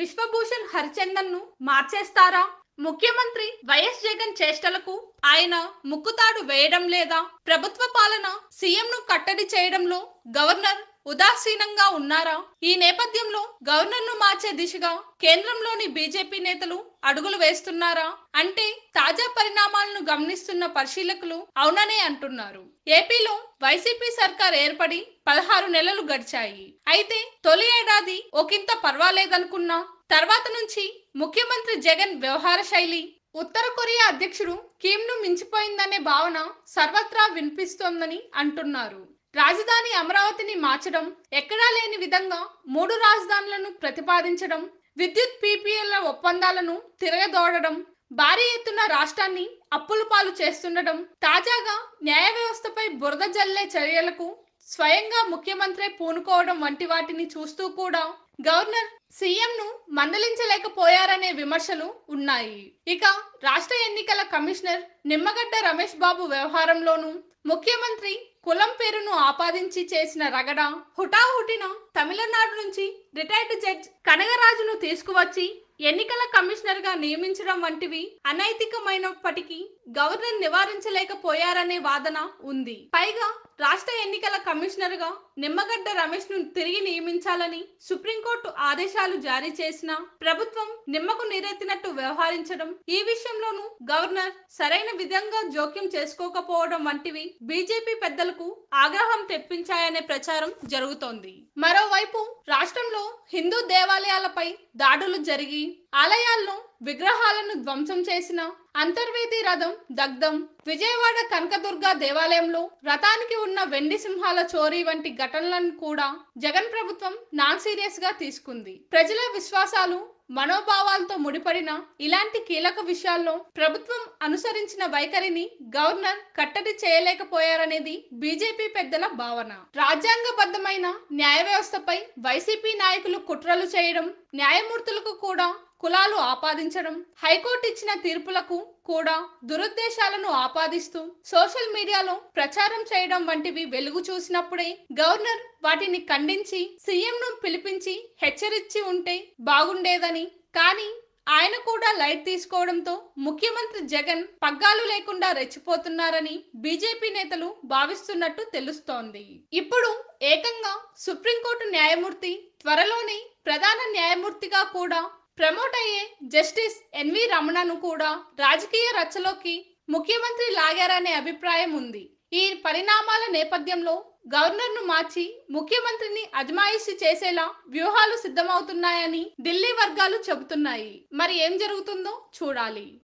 విశ్వభూషణ్ హరిచందన్ ను మార్చేస్తారా ముఖ్యమంత్రి వైఎస్ జగన్ చేష్టలకు ఆయన ముక్కుతాడు వేయడం లేదా ప్రభుత్వ పాలన సీఎంను కట్టడి చేయడంలో గవర్నర్ ఉదాసీనంగా ఉన్నారా ఈ నేపథ్యంలో గవర్నర్ను మార్చే దిశగా కేంద్రంలోని బీజేపీ నేతలు అడుగులు వేస్తున్నారా అంటే తాజా పరిణామాలను గమనిస్తున్న పరిశీలకులు అవుననే అంటున్నారు ఏపీలో వైసీపీ సర్కార్ ఏర్పడి పదహారు నెలలు గడిచాయి అయితే తొలి ఏడాది ఒకంత పర్వాలేదనుకున్నా తర్వాత నుంచి ముఖ్యమంత్రి జగన్ వ్యవహార శైలి ఉత్తర కొరియా అధ్యక్షుడు కిమ్ను మించిపోయిందనే భావన సర్వత్రా వినిపిస్తోందని అంటున్నారు రాజధాని అమరావతిని మార్చడం ఎక్కడా లేని విధంగా మూడు రాజధానులను ప్రతిపాదించడం విద్యుత్ పీపీఎల్ల ఒప్పందాలను తిరగదోడడం భారీ ఎత్తున రాష్ట్రాన్ని అప్పులు పాలు చేస్తుండటం తాజాగా న్యాయ వ్యవస్థపై బురద జల్లే చర్యలకు స్వయంగా ముఖ్యమంత్రి పూనుకోవడం వంటి వాటిని చూస్తూ కూడా గవర్నర్ సీఎంను మందలించలేకపోయారనే విమర్శలు ఉన్నాయి ఇక రాష్ట్ర ఎన్నికల కమిషనర్ నిమ్మగడ్డ రమేష్ బాబు వ్యవహారంలోనూ ముఖ్యమంత్రి కులం పేరును ఆపాదించి చేసిన రగడ హుటాహుటిన తమిళనాడు నుంచి రిటైర్డ్ జడ్జ్ కనగరాజును తీసుకువచ్చి ఎన్నికల కమిషనర్ గా నియమించడం వంటివి అనైతికమైనప్పటికీ గవర్నర్ నివారించలేకపోయారనే వాదన ఉంది పైగా రాష్ట్ర ఎన్నికల కమిషనర్గా నిమ్మగడ్డ రమేష్ ను తిరిగి నియమించాలని సుప్రీంకోర్టు ఆదేశాలు జారీ చేసిన ప్రభుత్వం నిమ్మకు నీరెత్తినట్టు వ్యవహరించడం ఈ విషయంలోనూ గవర్నర్ సరైన విధంగా జోక్యం చేసుకోకపోవడం వంటివి బీజేపీ పెద్దలకు ఆగ్రహం తెప్పించాయనే ప్రచారం జరుగుతోంది మరోవైపు రాష్ట్రంలో హిందూ దేవాలయాలపై దాడులు జరిగి ఆలయాలను విగ్రహాలను ధ్వంసం చేసిన అంతర్వేది రథం దగ్ధం విజయవాడ కనకదుర్గ దేవాలయంలో రథానికి ఉన్న వెండి సింహాల చోరీ వంటి ఘటనలను కూడా జగన్ ప్రభుత్వం నాన్ సీరియస్ గా తీసుకుంది ప్రజల విశ్వాసాలు మనోభావాలతో ముడిపడిన ఇలాంటి కీలక విషయాల్లో ప్రభుత్వం అనుసరించిన వైఖరిని గవర్నర్ కట్టడి చేయలేకపోయారనేది బీజేపీ పెద్దల భావన రాజ్యాంగబద్ధమైన న్యాయ వ్యవస్థపై వైసీపీ నాయకులు కుట్రలు చేయడం న్యాయమూర్తులకు కూడా కులాలు ఆపాదించడం హైకోర్టు ఇచ్చిన తీర్పులకు కూడా దురుద్దేశాలను ఆపాదిస్తూ సోషల్ మీడియాలో ప్రచారం చేయడం వంటివి వెలుగు చూసినప్పుడే గవర్నర్ వాటిని ఖండించి సీఎంను పిలిపించి హెచ్చరించి ఉంటే బాగుండేదని కానీ ఆయన కూడా లైట్ తీసుకోవడంతో ముఖ్యమంత్రి జగన్ పగ్గాలు లేకుండా రెచ్చిపోతున్నారని బీజేపీ నేతలు భావిస్తున్నట్టు తెలుస్తోంది ఇప్పుడు ఏకంగా సుప్రీంకోర్టు న్యాయమూర్తి త్వరలోనే ప్రధాన న్యాయమూర్తిగా కూడా ప్రమోట్ అయ్యే జస్టిస్ ఎన్వి రమణను కూడా రాజకీయ రచ్చలోకి ముఖ్యమంత్రి లాగారనే అభిప్రాయం ఉంది ఈ పరిణామాల నేపథ్యంలో గవర్నర్ను మార్చి ముఖ్యమంత్రిని అజమాయిషి చేసేలా వ్యూహాలు సిద్ధమవుతున్నాయని ఢిల్లీ వర్గాలు చెబుతున్నాయి మరి ఏం జరుగుతుందో చూడాలి